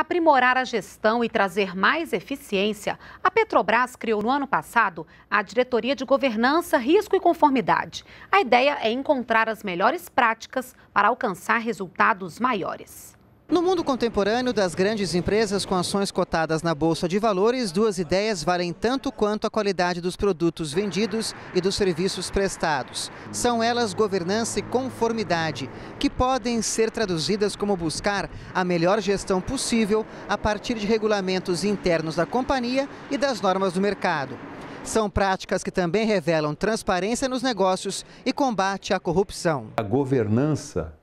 aprimorar a gestão e trazer mais eficiência, a Petrobras criou no ano passado a Diretoria de Governança, Risco e Conformidade. A ideia é encontrar as melhores práticas para alcançar resultados maiores. No mundo contemporâneo das grandes empresas com ações cotadas na Bolsa de Valores, duas ideias valem tanto quanto a qualidade dos produtos vendidos e dos serviços prestados. São elas governança e conformidade, que podem ser traduzidas como buscar a melhor gestão possível a partir de regulamentos internos da companhia e das normas do mercado. São práticas que também revelam transparência nos negócios e combate à corrupção. A governança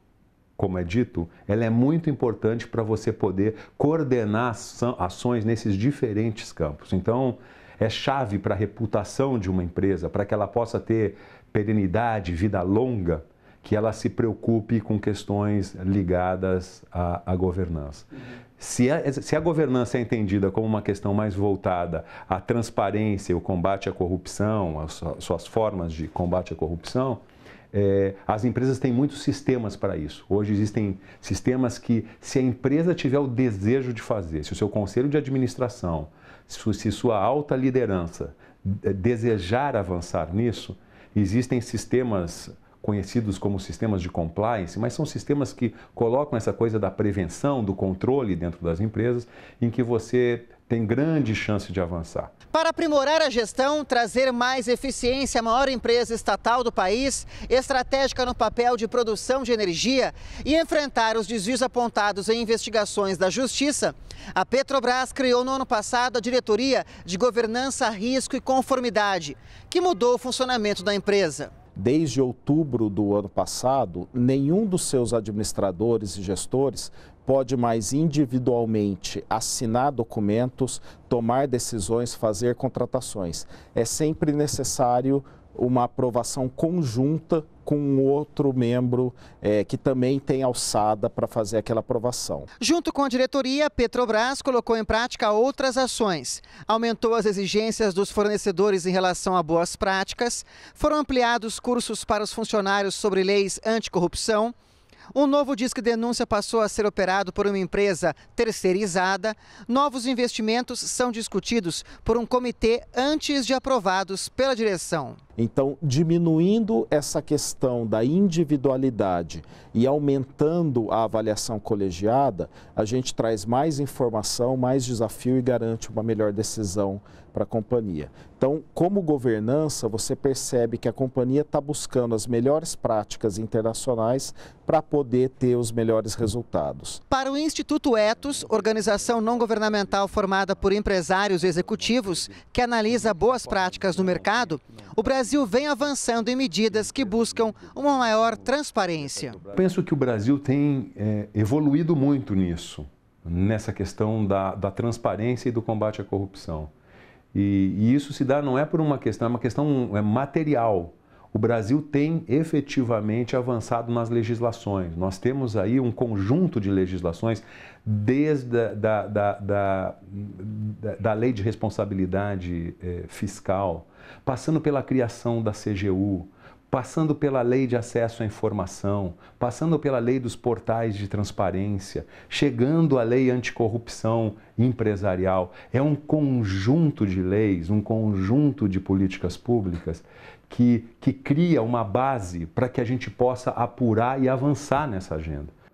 como é dito, ela é muito importante para você poder coordenar ações nesses diferentes campos. Então, é chave para a reputação de uma empresa, para que ela possa ter perenidade, vida longa, que ela se preocupe com questões ligadas à, à governança. Se a, se a, governança é entendida como uma questão mais voltada à transparência, o combate à corrupção, as suas formas de combate à corrupção, é, as empresas têm muitos sistemas para isso. Hoje existem sistemas que, se a empresa tiver o desejo de fazer, se o seu conselho de administração, se sua alta liderança é, desejar avançar nisso, existem sistemas conhecidos como sistemas de compliance, mas são sistemas que colocam essa coisa da prevenção, do controle dentro das empresas, em que você tem grande chance de avançar. Para aprimorar a gestão, trazer mais eficiência à maior empresa estatal do país, estratégica no papel de produção de energia e enfrentar os desvios apontados em investigações da Justiça, a Petrobras criou no ano passado a Diretoria de Governança, Risco e Conformidade, que mudou o funcionamento da empresa. Desde outubro do ano passado, nenhum dos seus administradores e gestores pode mais individualmente assinar documentos, tomar decisões, fazer contratações. É sempre necessário uma aprovação conjunta com outro membro é, que também tem alçada para fazer aquela aprovação. Junto com a diretoria, Petrobras colocou em prática outras ações. Aumentou as exigências dos fornecedores em relação a boas práticas, foram ampliados cursos para os funcionários sobre leis anticorrupção um novo disque denúncia passou a ser operado por uma empresa terceirizada. Novos investimentos são discutidos por um comitê antes de aprovados pela direção. Então, diminuindo essa questão da individualidade e aumentando a avaliação colegiada, a gente traz mais informação, mais desafio e garante uma melhor decisão para a companhia. Então, como governança, você percebe que a companhia está buscando as melhores práticas internacionais para apoiar poder ter os melhores resultados. Para o Instituto Etos, organização não governamental formada por empresários e executivos que analisa boas práticas no mercado, o Brasil vem avançando em medidas que buscam uma maior transparência. Penso que o Brasil tem é, evoluído muito nisso, nessa questão da, da transparência e do combate à corrupção. E, e, isso se dá não é por uma questão, é uma questão é material o Brasil tem efetivamente avançado nas legislações. Nós temos aí um conjunto de legislações, desde a da, da, da, da lei de responsabilidade eh, fiscal, passando pela criação da CGU, passando pela lei de acesso à informação, passando pela lei dos portais de transparência, chegando à lei anticorrupção empresarial. É um conjunto de leis, um conjunto de políticas públicas que, que cria uma base para que a gente possa apurar e avançar nessa agenda.